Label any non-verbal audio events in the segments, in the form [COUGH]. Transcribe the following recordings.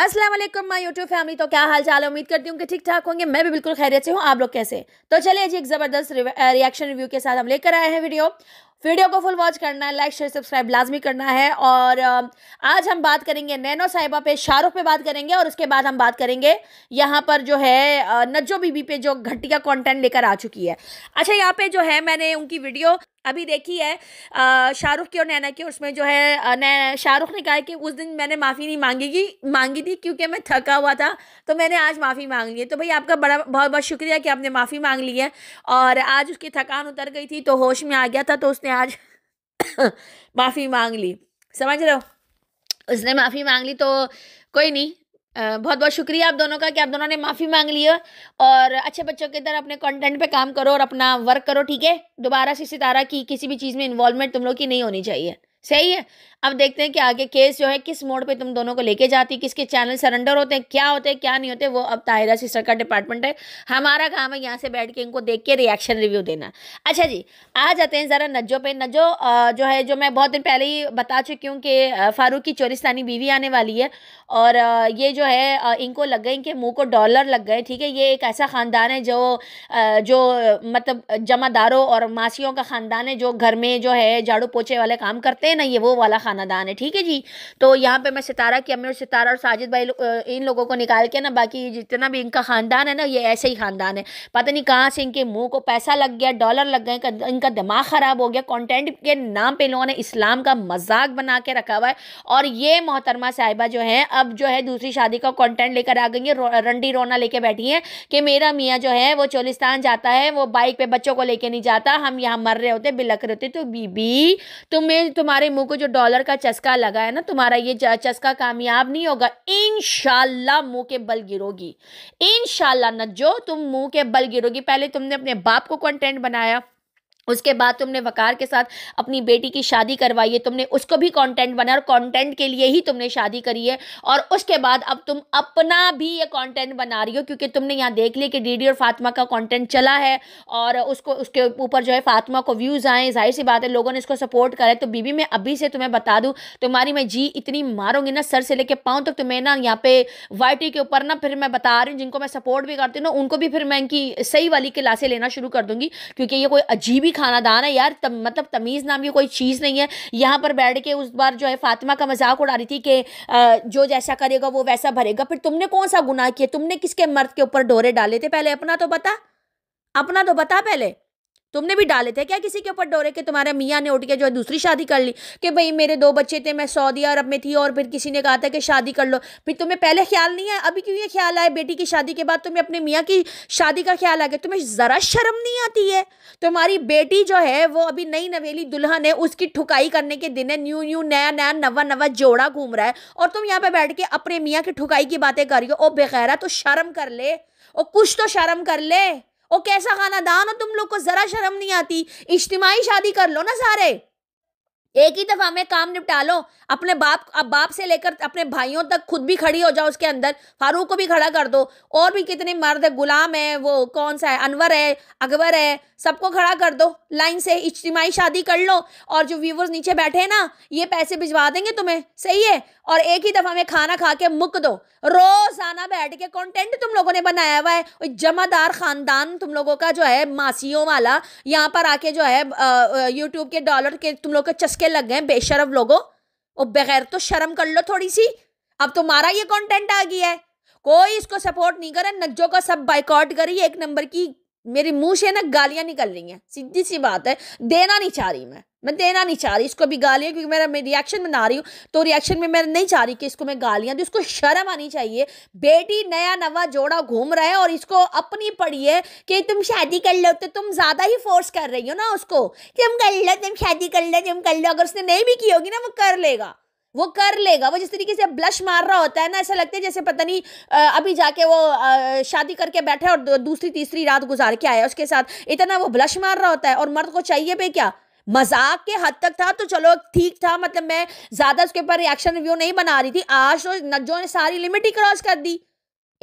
Aslam my YouTube family तो क्या हाल चाल है उम्मीद करती हूँ कि ठीक ठाक होंगे मैं भी बिल्कुल खैरियत से हूँ आप लोग कैसे तो चले जी एक ज़बरदस्त रिएक्शन रिव्यू के साथ हम लेकर आए हैं वीडियो वीडियो को फुल वॉच करना है लाइक शेयर सब्सक्राइब लाजमी करना है और आज हम बात करेंगे नैनो साहिबा पे शाहरुख पे बात करेंगे और उसके बाद हम बात करेंगे यहाँ पर जो है नज्जो बीबी पे जो घटिया कंटेंट लेकर आ चुकी है अच्छा यहाँ पे जो है मैंने उनकी वीडियो अभी देखी है शाहरुख की और नैना की उसमें जो है शाहरुख ने कहा कि उस दिन मैंने माफ़ी नहीं मांगेगी मांगी थी क्योंकि मैं थका हुआ था तो मैंने आज माफ़ी मांग ली है तो भाई आपका बड़ा बहुत बहुत शुक्रिया कि आपने माफ़ी मांग ली है और आज उसकी थकान उतर गई थी तो होश में आ गया था तो उसने उसने आज [COUGHS] माफ़ी मांग ली समझ रहे हो उसने माफ़ी मांग ली तो कोई नहीं बहुत बहुत शुक्रिया आप दोनों का कि आप दोनों ने माफ़ी मांग ली है और अच्छे बच्चों की तरह अपने कंटेंट पे काम करो और अपना वर्क करो ठीक है दोबारा से सितारा की किसी भी चीज़ में इन्वॉल्वमेंट तुम लोग की नहीं होनी चाहिए सही है अब देखते हैं कि आगे केस जो है किस मोड़ पे तुम दोनों को लेके जाती किसके चैनल सरेंडर होते हैं क्या होते हैं क्या नहीं होते वो अब ताहिरा सिस्टर का डिपार्टमेंट है हमारा काम है यहाँ से बैठ के इनको देख के रिएक्शन रिव्यू देना अच्छा जी आ जाते हैं ज़रा नज्जो पे नज्जो जो है जो मैं बहुत दिन पहले ही बता चुकी हूँ कि फारूक की चोरिस्तानी बीवी आने वाली है और ये जो है इनको लग गए इनके मुँह को डॉलर लग गए ठीक है ये एक ऐसा ख़ानदान है जो जो मतलब जमादारों और मासीियों का ख़ानदान है जो घर में जो है झाड़ू पोछे वाले काम करते हैं खानदान है ना ये वो वाला खानदान है ठीक है जी तो यहाँ पे मैं सितारा की अम्मी और सितारा और साजिद भाई इन लोगों को निकाल के ना बाकी जितना भी इनका खानदान है ना ये ऐसे ही खानदान है पता नहीं कहाँ से इनके मुँह को पैसा लग गया डॉलर लग गए इनका दिमाग ख़राब हो गया कॉन्टेंट के नाम पर लोगों ने इस्लाम का मजाक बना के रखा हुआ है और ये मोहतरमा साहिबा जो है अब जो है दूसरी शादी का कॉन्टेंट लेकर आ गई है रंडी रोना लेके बैठी हैं कि मेरा मियाँ जो है वो चोलिस्तान जाता है वो बाइक पे बच्चों को लेके नहीं जाता हम यहाँ मर रहे होते बिलक रहे होते तो बीबी तुम्हें तुम्हारे तुम्हारे मुंह को जो डॉलर का चस्का लगा है ना तुम्हारा ये चस्का कामयाब नहीं होगा इनशाला मुंह के बल गिरोगी इनशाला जो तुम मुंह के बल गिरोगी पहले तुमने अपने बाप को कंटेंट बनाया उसके बाद तुमने वकार के साथ अपनी बेटी की शादी करवाई है तुमने उसको भी कंटेंट बनाया और कंटेंट के लिए ही तुमने शादी करी है और उसके बाद अब तुम अपना भी ये कंटेंट बना रही हो क्योंकि तुमने यहाँ देख लिया कि डीडी और फातिमा का कंटेंट चला है और उसको उसके ऊपर जो है फातिमा को व्यूज़ आए जाहिर सी बात है लोगों ने इसको सपोर्ट करा है तो बीबी मैं अभी से तुम्हें बता दूँ तुम्हारी मैं जी इतनी मारूंगी ना सर से लेकर पाऊँ तक तो तुम्हें ना यहाँ पे वाई के ऊपर ना फिर मैं बता रही हूँ जिनको मैं सपोर्ट भी करती हूँ ना उनको भी फिर मैं इनकी सही वाली क्लासें लेना शुरू कर दूँगी क्योंकि ये कोई अजीब ही खानादान है यार तम, मतलब तमीज़ नाम की कोई चीज़ नहीं है यहाँ पर बैठ के उस बार जो है फातिमा का मजाक उड़ा रही थी कि जो जैसा करेगा वो वैसा भरेगा फिर तुमने कौन सा गुनाह किया तुमने किसके मर्द के ऊपर डोरे डाले थे पहले अपना तो बता अपना तो बता पहले तुमने भी डाले थे क्या किसी के ऊपर डोरे कि तुम्हारे मियाँ ने उठ के जो है दूसरी शादी कर ली कि भाई मेरे दो बच्चे थे मैं सऊदी अरब में थी और फिर किसी ने कहा था कि शादी कर लो फिर तुम्हें पहले ख्याल नहीं है अभी क्यों ये ख्याल आया बेटी की शादी के बाद तुम्हें अपने मियाँ की शादी का ख्याल आ गया तुम्हें ज़रा शर्म नहीं आती है तुम्हारी बेटी जो है वो अभी नई नवेली दुल्हन है उसकी ठुकाई करने के दिन है न्यू न्यू नया नया नवा नवा जोड़ा घूम रहा है और तुम यहाँ पर बैठ के अपने मियाँ की ठुकाई की बातें कर रही हो ओ बेखैरा तो शर्म कर ले और कुछ तो शर्म कर ले और कैसा खानदान हो तुम लोग को ज़रा शर्म नहीं आती इज्तिमाही शादी कर लो ना सारे एक ही दफा में काम निपटा लो अपने बाप अब बाप से लेकर अपने भाइयों तक खुद भी खड़ी हो जाओ उसके अंदर फारूक को भी खड़ा कर दो और भी कितने मर्द गुलाम है वो कौन सा है अनवर है अकबर है सबको खड़ा कर दो लाइन से इज्तिमाही शादी कर लो और जो व्यूवर्स नीचे बैठे हैं ना ये पैसे भिजवा देंगे तुम्हें सही है और एक ही दफा में खाना खा के मुक दो रोजाना बैठ के कॉन्टेंट तुम लोगों ने बनाया हुआ है जमादार खानदान तुम लोगों का जो है मासियों वाला यहाँ पर आके जो है यूट्यूब के डॉलर के तुम लोग का चस्का के लग गए बेशरम लोगो और बगैर तो शर्म कर लो थोड़ी सी अब तुम्हारा ये कंटेंट आ गया है कोई इसको सपोर्ट नहीं करे नज्जो का सब बाइकआउट करी एक नंबर की मेरे मुंह से ना गालियां निकल रही हैं सीधी सी बात है देना नहीं चाह रही मैं मैं देना नहीं चाह रही इसको भी गालियाँ क्योंकि मेरा मैं रिएक्शन बना रही हूँ तो रिएक्शन में मैं नहीं चाह रही कि इसको मैं गालियाँ दूँ इसको शर्म आनी चाहिए बेटी नया नवा जोड़ा घूम रहा है और इसको अपनी पड़ी है कि तुम शादी कर लो तो तुम ज़्यादा ही फोर्स कर रही हो ना उसको तुम कर लो तुम शादी कर लो तुम कर लो अगर उसने नहीं भी की होगी ना वो कर लेगा वो कर लेगा वो जिस तरीके से ब्लश मार रहा होता है ना ऐसा लगता है जैसे पता नहीं अभी जाके वो शादी करके बैठा है और दूसरी तीसरी रात गुजार के आया उसके साथ इतना वो ब्लश मार रहा होता है और मर्द को चाहिए पे क्या मजाक के हद तक था तो चलो ठीक था मतलब मैं ज़्यादा उसके ऊपर रिएक्शन रिव्यू नहीं बना रही थी आज तो नग्जो ने सारी लिमिट ही क्रॉस कर दी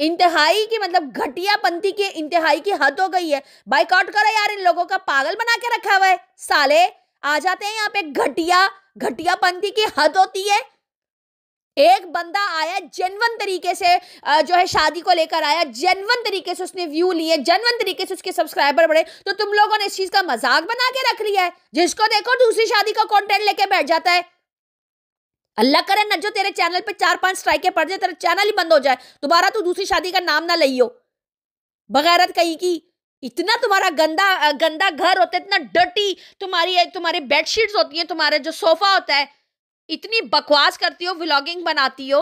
इंतहाई की मतलब घटिया पंथी की इंतहाई की हद हो गई है बाइकआउट करो यार इन लोगों का पागल बना के रखा हुआ है साले आ जाते हैं यहाँ पे घटिया घटिया पंथी की हद होती है एक बंदा आया जेनवन तरीके से जो है शादी को लेकर आया जेनवन तरीके से उसने व्यू लिए जेनवन तरीके से उसके सब्सक्राइबर बढ़े तो तुम लोगों ने इस चीज का मजाक बना के रख लिया है जिसको देखो दूसरी शादी का कॉन्टेंट लेके बैठ जाता है अल्लाह करे न जो तेरे चैनल पे चार पांच स्ट्राइकें पड़ जाए तेरा चैनल ही बंद हो जाए दोबारा तू दूसरी शादी का नाम ना लियो बगैरत कहीं की इतना तुम्हारा गंदा गंदा घर होता है इतना डर्टी तुम्हारी तुम्हारे बेडशीट्स होती हैं तुम्हारा जो सोफा होता है इतनी बकवास करती हो व्लॉगिंग बनाती हो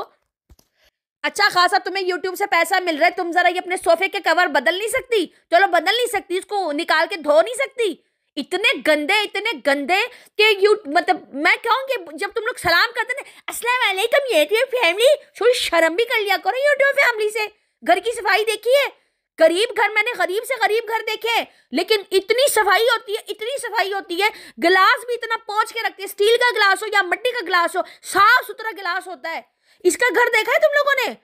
अच्छा खासा तुम्हें यूट्यूब से पैसा मिल रहा है तुम जरा ये अपने सोफे के कवर बदल नहीं सकती चलो बदल नहीं सकती इसको निकाल के धो नहीं सकती इतने गंदे इतने गंदे कि यू मतलब मैं कहूँगी जब तुम लोग सलाम करते ना अस्सलाम वालेकुम ये फैमिली तो थोड़ी शर्म भी कर लिया करो यूट्यूब फैमिली से घर की सफाई देखिए गरीब घर मैंने गरीब से गरीब घर देखे लेकिन इतनी सफाई होती है इतनी सफाई होती है गिलास भी इतना पहुंच के रखते हैं स्टील का गिलास हो या मट्टी का गिलास हो साफ सुथरा गिलास होता है इसका घर देखा है तुम लोगों ने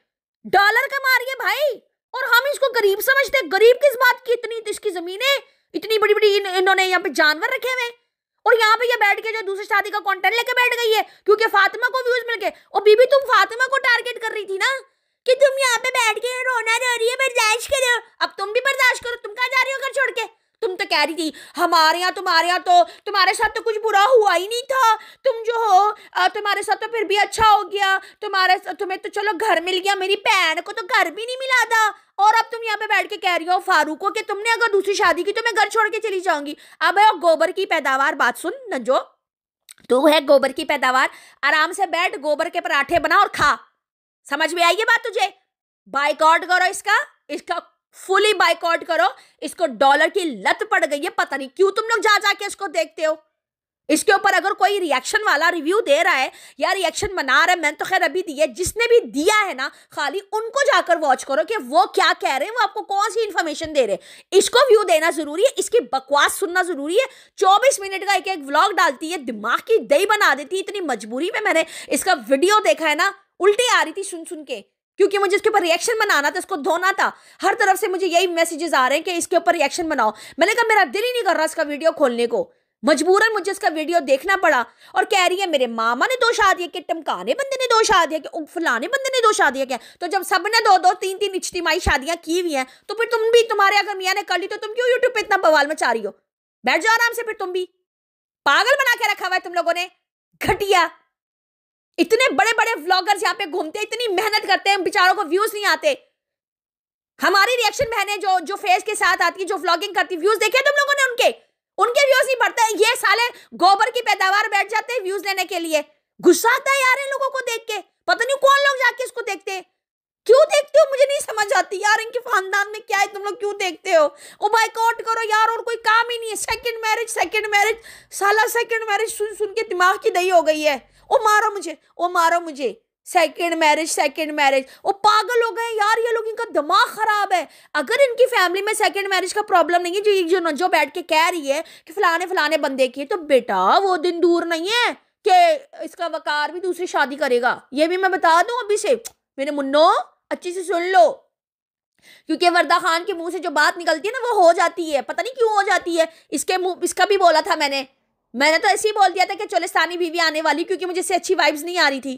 डॉलर कमा रही है भाई और हम इसको गरीब समझते हैं गरीब किस बात की इतनी तो इसकी है इतनी बड़ी बड़ी इन, इन्होंने यहाँ पे जानवर रखे हुए और यहाँ पे ये बैठ के जो दूसरी शादी का कॉन्टेंट लेके बैठ गई है क्योंकि फातिमा को व्यूज मिल गए और बीबी तुम फातिमा को टारगेट कर रही थी ना कि तुम यहाँ पे बैठ के रोना रो रही है बर्दाश्त करो अब तुम भी बर्दाश्त करो तुम कहाँ जा रही हो घर छोड़ के तुम तो कह रही थी हमारे यहाँ तुम्हारे यहाँ तो तुम्हारे साथ तो कुछ बुरा हुआ ही नहीं था तुम जो हो तुम्हारे साथ तो फिर भी अच्छा हो गया तुम्हारे तुम्हें तो चलो घर मिल गया मेरी बहन को तो घर भी नहीं मिला था और अब तुम यहाँ पे बैठ के कह रही हो फारूक को कि तुमने अगर दूसरी शादी की तो मैं घर छोड़ के चली जाऊंगी अब है गोबर की पैदावार बात सुन न जो तू है गोबर की पैदावार आराम से बैठ गोबर के पराठे बना और खा समझ में आई ये बात तुझे बाइकआउट करो इसका इसका फुली बाइकआउट करो इसको डॉलर की लत पड़ गई है पता नहीं क्यों तुम लोग जा जाके इसको देखते हो इसके ऊपर अगर कोई रिएक्शन वाला रिव्यू दे रहा है या रिएक्शन बना रहा है मैंने तो खैर अभी दिया जिसने भी दिया है ना खाली उनको जाकर वॉच करो कि वो क्या कह रहे हैं वो आपको कौन सी इन्फॉर्मेशन दे रहे हैं इसको व्यू देना जरूरी है इसकी बकवास सुनना जरूरी है चौबीस मिनट का एक एक व्लॉग डालती है दिमाग की दही बना देती है इतनी मजबूरी में मैंने इसका वीडियो देखा है ना उल्टी आ रही थी सुन सुन के क्योंकि मुझे इसके ऊपर रिएक्शन बनाना था इसको धोना था हर तरफ से मुझे यही मैसेजेस आ रहे हैं कि इसके ऊपर रिएक्शन बनाओ मैंने कहा मेरा दिल ही नहीं कर रहा इसका वीडियो खोलने को मजबूरन मुझे इसका वीडियो देखना पड़ा और कह रही है मेरे मामा ने दोष आ दिया कि टमकाने बंदे ने दोष आ दिया कि फलाने बंदे ने दोष आ दिया क्या तो जब सब ने दो दो तीन तीन इज्तिमाही शादियां की हुई हैं तो फिर तुम भी तुम्हारे अगर मियाँ ने कर ली तो तुम क्यों यूट्यूब पर इतना बवाल मचा रही हो बैठ जाओ आराम से फिर तुम भी पागल बना के रखा हुआ है तुम लोगों ने घटिया इतने बड़े बड़े व्लॉगर्स यहाँ पे घूमते हैं इतनी मेहनत करते हैं बेचारों को व्यूज नहीं आते हमारी रिएक्शन बहने जो जो फेस के साथ आती है जो व्लॉगिंग करती व्यूज देखे तुम लोगों ने उनके उनके व्यूज नहीं बढ़ते ये साले गोबर की पैदावार बैठ जाते हैं व्यूज लेने के लिए गुस्सा आता है यार इन लोगों को देख के पता नहीं कौन लोग जाके इसको देखते हैं क्यों देखते हो मुझे नहीं समझ आती यार इनके खानदान में क्या है तुम लोग क्यों देखते हो ओ बाइकआउट करो यार और कोई काम ही नहीं है सेकंड मैरिज सेकंड मैरिज साला सेकंड मैरिज सुन सुन के दिमाग की दही हो गई है ओ मारो मुझे ओ मारो मुझे सेकंड मैरिज सेकंड मैरिज वो पागल हो गए यार ये लोग इनका दिमाग ख़राब है अगर इनकी फैमिली में सेकंड मैरिज का प्रॉब्लम नहीं है जो जो नजो बैठ के कह रही है कि फलाने फलाने बंदे की तो बेटा वो दिन दूर नहीं है कि इसका वकार भी दूसरी शादी करेगा ये भी मैं बता दूं अभी से मेरे मुन्नो अच्छे से सुन लो क्योंकि वर्दा खान के मुंह से जो बात निकलती है ना वो हो जाती है पता नहीं क्यों हो जाती है इसके मुंह इसका भी बोला था मैंने मैंने तो ऐसे ही बोल दिया था कि चोलिस्तानी बीवी आने वाली क्योंकि मुझे इससे अच्छी वाइब्स नहीं आ रही थी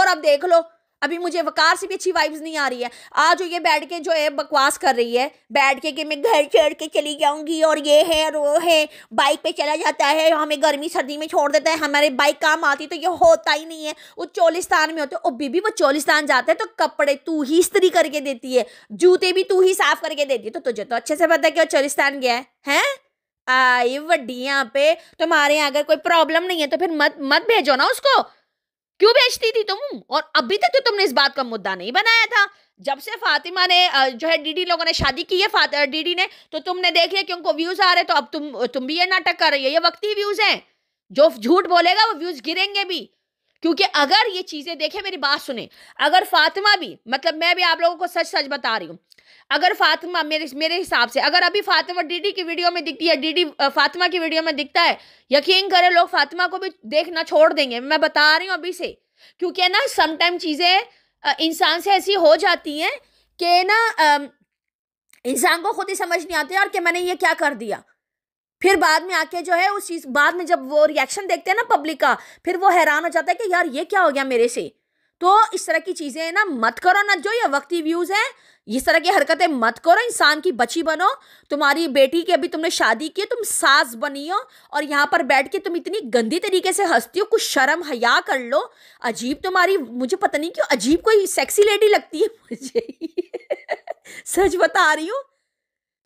और अब देख लो अभी मुझे वकार से भी अच्छी वाइब्स नहीं आ रही है आज ये बैठ के जो है बकवास कर रही है बैठ के कि मैं घर चढ़ के चली जाऊंगी और ये है और वो है बाइक पे चला जाता है हमें गर्मी सर्दी में छोड़ देता है हमारे बाइक काम आती तो ये होता ही नहीं है वो चोलिस्तान में होते और बीबी वो चोलिस्तान जाता है तो कपड़े तू ही इस्त्री करके देती है जूते भी तू ही साफ करके देती है तो तुझे तो अच्छे से पता है कि वो चोलिस्तान गया है हैं आई वड्डी यहाँ पे तुम्हारे यहाँ अगर कोई प्रॉब्लम नहीं है तो फिर मत मत भेजो ना उसको क्यों बेचती थी तुम और अभी तक तो तुमने इस बात का मुद्दा नहीं बनाया था जब से फातिमा ने जो है डीडी लोगों ने शादी की है डीडी ने तो तुमने देख लिया कि उनको व्यूज आ रहे तो अब तुम तुम भी ये नाटक कर रही है ये वक्ती व्यूज हैं जो झूठ बोलेगा वो व्यूज गिरेंगे भी क्योंकि अगर ये चीज़ें देखें मेरी बात सुने अगर फातिमा भी मतलब मैं भी आप लोगों को सच सच बता रही हूँ अगर फातिमा मेरे मेरे हिसाब से अगर अभी फातिमा डीडी की वीडियो में दिखती है डीडी फातिमा की वीडियो में दिखता है यकीन करें लोग फातिमा को भी देखना छोड़ देंगे मैं बता रही हूँ अभी से क्योंकि ना समटाइम चीज़ें इंसान से ऐसी हो जाती हैं कि ना इंसान को खुद ही समझ नहीं आती और कि मैंने ये क्या कर दिया फिर बाद में आके जो है उस चीज़ बाद में जब वो रिएक्शन देखते हैं ना पब्लिक का फिर वो हैरान हो जाता है कि यार ये क्या हो गया मेरे से तो इस तरह की चीज़ें ना मत करो ना जो ये वक्ती व्यूज़ हैं इस तरह की हरकतें मत करो इंसान की बची बनो तुम्हारी बेटी की अभी तुमने शादी की तुम सास बनी हो और यहाँ पर बैठ के तुम इतनी गंदी तरीके से हंसती हो कुछ शर्म हया कर लो अजीब तुम्हारी मुझे पता नहीं क्यों अजीब कोई सेक्सी लेडी लगती है [LAUGHS] मुझे सच बता रही हूँ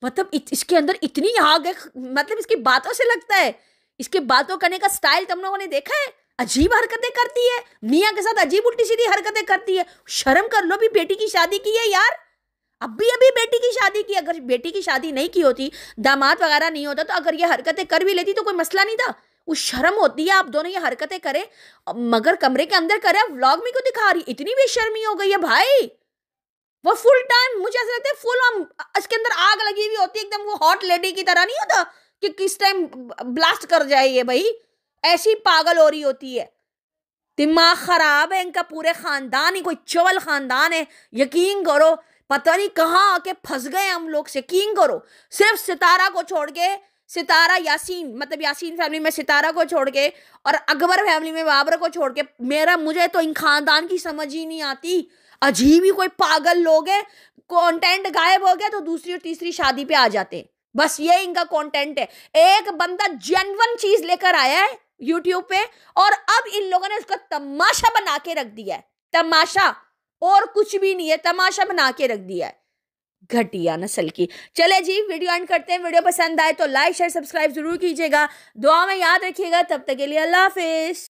मतलब इत, इसके अंदर इतनी आग है मतलब इसकी बातों से लगता है इसके बातों करने का स्टाइल तुम लोगों ने देखा है अजीब हरकतें करती है मियाँ के साथ अजीब उल्टी सीधी हरकतें करती है शर्म कर लो भी बेटी की शादी की है यार अभी अभी बेटी की शादी की अगर बेटी की शादी नहीं की होती दामाद वगैरह नहीं होता तो अगर ये हरकतें कर भी लेती तो कोई मसला नहीं था उस शर्म होती है आप दोनों ये हरकतें करें मगर कमरे के अंदर करें व्लॉग में क्यों दिखा रही इतनी बेशर्मी हो गई है भाई वो फुल टाइम मुझे ऐसा लगता है फुल हम इसके अंदर आग लगी हुई होती है एकदम वो हॉट लेडी की तरह नहीं होता कि किस टाइम ब्लास्ट कर जाए ये भाई ऐसी पागल हो रही होती है दिमाग ख़राब है इनका पूरे ख़ानदान ही कोई चवल ख़ानदान है यकीन करो पता नहीं कहाँ आके फंस गए हम लोग यकीन करो सिर्फ सितारा को छोड़ के सितारा यासीन मतलब यासीन फैमिली में सितारा को छोड़ के और अकबर फैमिली में बाबर को छोड़ के मेरा मुझे तो इन ख़ानदान की समझ ही नहीं आती अजीब ही कोई पागल लोग हैं कंटेंट गायब हो गया तो दूसरी और तीसरी शादी पे आ जाते बस ये इनका कंटेंट है एक बंदा जेनवन चीज लेकर आया है यूट्यूब पे और अब इन लोगों ने उसका तमाशा बना के रख दिया है तमाशा और कुछ भी नहीं है तमाशा बना के रख दिया है घटिया नस्ल की चले जी वीडियो एंड करते हैं वीडियो पसंद आए तो लाइक शेयर सब्सक्राइब जरूर कीजिएगा दुआ में याद रखिएगा तब तक के लिए अल्लाह हाफिज